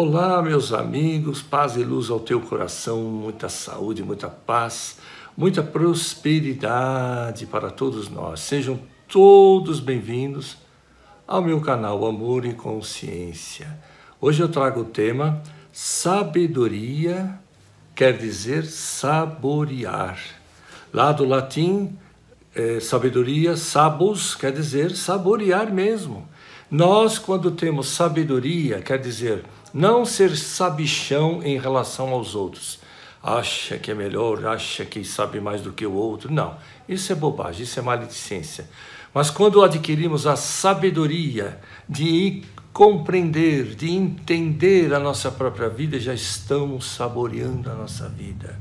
Olá, meus amigos, paz e luz ao teu coração, muita saúde, muita paz, muita prosperidade para todos nós. Sejam todos bem-vindos ao meu canal Amor e Consciência. Hoje eu trago o tema Sabedoria quer dizer saborear. Lá do latim, é, sabedoria, sabus quer dizer saborear mesmo. Nós, quando temos sabedoria, quer dizer não ser sabichão em relação aos outros. Acha que é melhor, acha que sabe mais do que o outro. Não, isso é bobagem, isso é maledicência. Mas quando adquirimos a sabedoria de compreender, de entender a nossa própria vida, já estamos saboreando a nossa vida.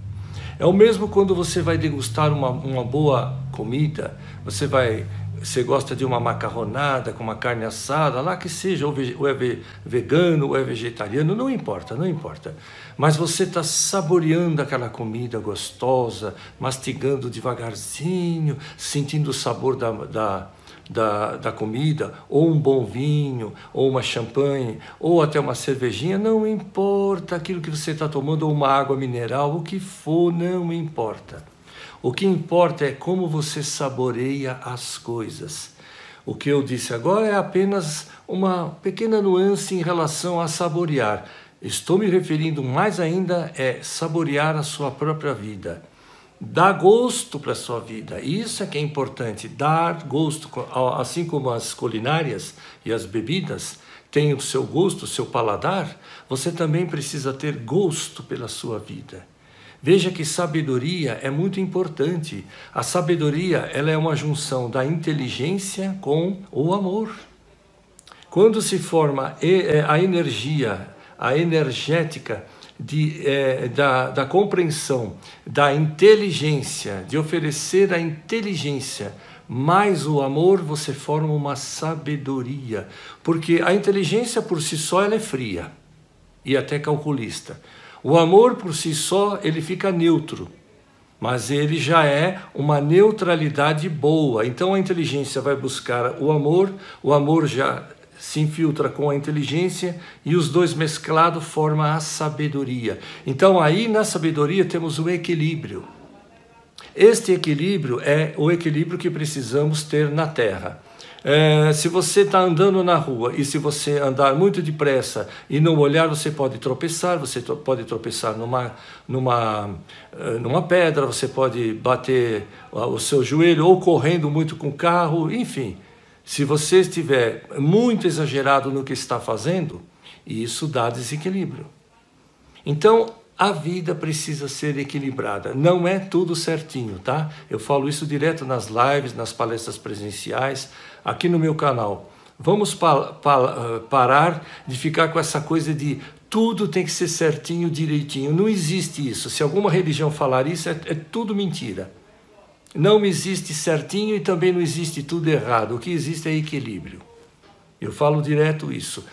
É o mesmo quando você vai degustar uma, uma boa comida, você vai você gosta de uma macarronada com uma carne assada, lá que seja, ou é vegano, ou é vegetariano, não importa, não importa. Mas você está saboreando aquela comida gostosa, mastigando devagarzinho, sentindo o sabor da, da, da, da, comida, ou um bom vinho, ou uma champanhe, ou até uma cervejinha, não importa aquilo que você está tomando, ou uma água mineral, o que for, não importa. O que importa é como você saboreia as coisas. O que eu disse agora é apenas uma pequena nuance em relação a saborear. Estou me referindo mais ainda é saborear a sua própria vida. Dar gosto para a sua vida. Isso é que é importante. Dar gosto, assim como as culinárias e as bebidas têm o seu gosto, o seu paladar, você também precisa ter gosto pela sua vida. Veja que sabedoria é muito importante. A sabedoria ela é uma junção da inteligência com o amor. Quando se forma é, a energia, a energética de, é, da, da compreensão da inteligência, de oferecer a inteligência mais o amor, você forma uma sabedoria. Porque a inteligência por si só ela é fria e até calculista. O amor por si só, ele fica neutro, mas ele já é uma neutralidade boa. Então a inteligência vai buscar o amor, o amor já se infiltra com a inteligência e os dois mesclados formam a sabedoria. Então aí na sabedoria temos o equilíbrio. Este equilíbrio é o equilíbrio que precisamos ter na Terra. É, se você está andando na rua e se você andar muito depressa e não olhar, você pode tropeçar, você pode tropeçar numa, numa, eh, numa pedra, você pode bater ah, o seu joelho ou correndo muito com o carro, enfim. Se você estiver muito exagerado no que está fazendo, isso dá desequilíbrio. Então, a vida precisa ser equilibrada. Não é tudo certinho, tá? Eu falo isso direto nas lives, nas palestras presenciais, aqui no meu canal. Vamos pa pa eh, parar de ficar com essa coisa de tudo tem que ser certinho, direitinho. Não existe isso. Se alguma religião falar isso, é, é tudo mentira. Não existe certinho e também não existe tudo errado. O que existe é equilíbrio. Eu falo direto isso.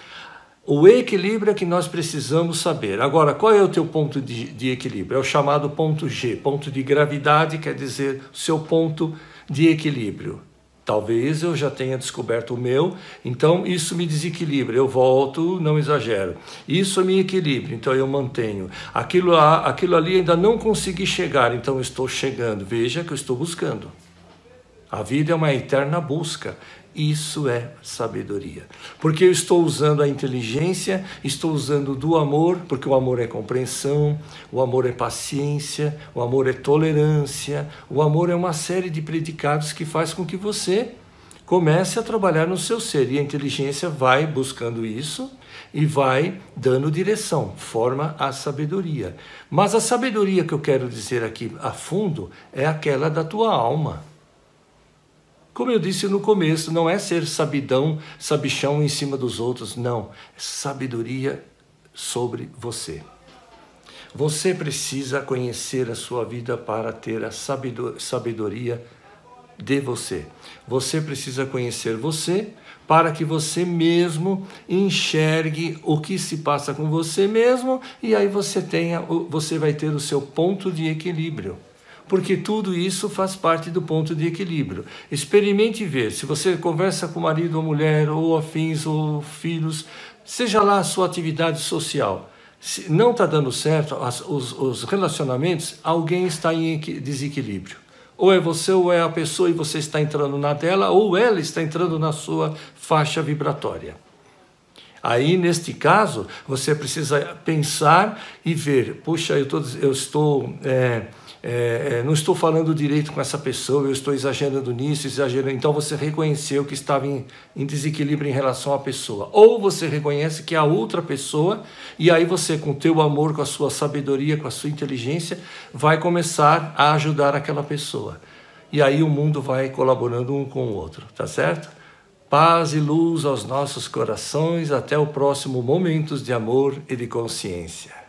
O equilíbrio é que nós precisamos saber. Agora, qual é o teu ponto de, de, equilíbrio? É o chamado ponto G, ponto de gravidade, quer dizer, seu ponto de equilíbrio. Talvez eu já tenha descoberto o meu, então isso me desequilibra. Eu volto, não exagero. Isso me equilibra, então eu mantenho. Aquilo, lá, aquilo ali ainda não consegui chegar, então estou chegando. Veja que eu estou buscando. A vida é uma eterna busca. Isso é sabedoria. Porque eu estou usando a inteligência, estou usando do amor, porque o amor é compreensão, o amor é paciência, o amor é tolerância, o amor é uma série de predicados que faz com que você comece a trabalhar no seu ser. E a inteligência vai buscando isso e vai dando direção, forma a sabedoria. Mas a sabedoria que eu quero dizer aqui a fundo é aquela da tua alma como eu disse no começo, não é ser sabidão, sabichão em cima dos outros, não. É sabedoria sobre você. Você precisa conhecer a sua vida para ter a sabedoria de você. Você precisa conhecer você para que você mesmo enxergue o que se passa com você mesmo e aí você tenha, você vai ter o seu ponto de equilíbrio porque tudo isso faz parte do ponto de equilíbrio. Experimente ver, se você conversa com o marido ou mulher, ou afins, ou filhos, seja lá a sua atividade social. Se não está dando certo as, os, os relacionamentos, alguém está em desequilíbrio. Ou é você ou é a pessoa e você está entrando na dela, ou ela está entrando na sua faixa vibratória. Aí, neste caso, você precisa pensar e ver: puxa, eu, tô, eu estou é, é, é, não estou falando direito com essa pessoa, eu estou exagerando nisso, exagerando. Então você reconheceu que estava em, em, desequilíbrio em relação à pessoa. Ou você reconhece que é a outra pessoa, e aí você, com o teu amor, com a sua sabedoria, com a sua inteligência, vai começar a ajudar aquela pessoa. E aí o mundo vai colaborando um com o outro, tá certo? Paz e luz aos nossos corações, até o próximo Momentos de Amor e de Consciência.